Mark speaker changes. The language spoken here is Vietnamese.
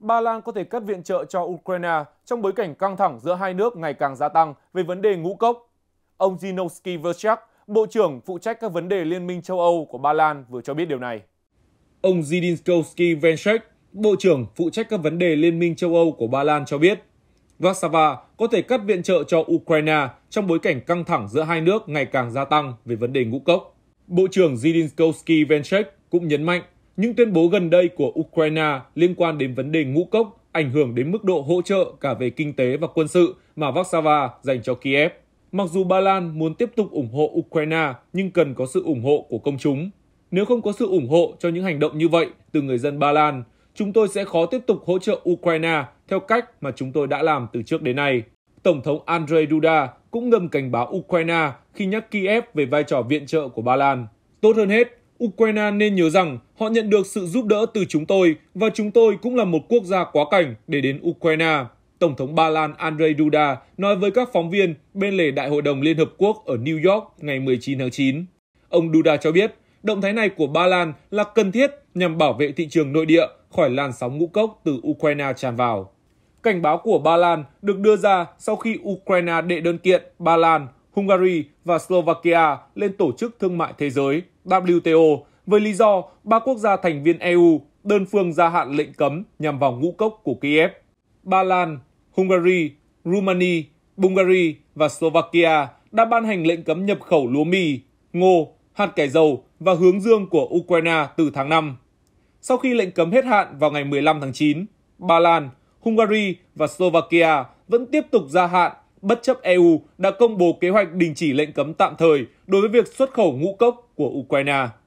Speaker 1: Ba Lan có thể cắt viện trợ cho Ukraine trong bối cảnh căng thẳng giữa hai nước ngày càng gia tăng về vấn đề ngũ cốc. Ông Zinowski Verchak, Bộ trưởng phụ trách các vấn đề Liên minh châu Âu của Ba Lan vừa cho biết điều này. Ông Zinowski Venchek, Bộ trưởng phụ trách các vấn đề Liên minh châu Âu của Ba Lan cho biết, Warsaw có thể cắt viện trợ cho Ukraine trong bối cảnh căng thẳng giữa hai nước ngày càng gia tăng về vấn đề ngũ cốc. Bộ trưởng Zinowski Venchek cũng nhấn mạnh những tuyên bố gần đây của Ukraine liên quan đến vấn đề ngũ cốc ảnh hưởng đến mức độ hỗ trợ cả về kinh tế và quân sự mà Warsaw dành cho Kiev. Mặc dù Ba Lan muốn tiếp tục ủng hộ Ukraine nhưng cần có sự ủng hộ của công chúng. Nếu không có sự ủng hộ cho những hành động như vậy từ người dân Ba Lan, chúng tôi sẽ khó tiếp tục hỗ trợ Ukraine theo cách mà chúng tôi đã làm từ trước đến nay. Tổng thống Andrei Duda cũng ngầm cảnh báo Ukraine khi nhắc Kiev về vai trò viện trợ của Ba Lan. Tốt hơn hết, Ukraine nên nhớ rằng họ nhận được sự giúp đỡ từ chúng tôi và chúng tôi cũng là một quốc gia quá cảnh để đến Ukraine. Tổng thống Ba Lan Andrzej Duda nói với các phóng viên bên lề Đại hội đồng Liên Hợp Quốc ở New York ngày 19 tháng 9. Ông Duda cho biết, động thái này của Ba Lan là cần thiết nhằm bảo vệ thị trường nội địa khỏi làn sóng ngũ cốc từ Ukraine tràn vào. Cảnh báo của Ba Lan được đưa ra sau khi Ukraine đệ đơn kiện Ba Lan Hungary và Slovakia lên Tổ chức Thương mại Thế giới WTO với lý do ba quốc gia thành viên EU đơn phương gia hạn lệnh cấm nhằm vào ngũ cốc của Kiev. Ba Lan, Hungary, Rumani, Bulgaria và Slovakia đã ban hành lệnh cấm nhập khẩu lúa mì, ngô, hạt cải dầu và hướng dương của Ukraine từ tháng 5. Sau khi lệnh cấm hết hạn vào ngày 15 tháng 9, Ba Lan, Hungary và Slovakia vẫn tiếp tục gia hạn bất chấp EU đã công bố kế hoạch đình chỉ lệnh cấm tạm thời đối với việc xuất khẩu ngũ cốc của Ukraine.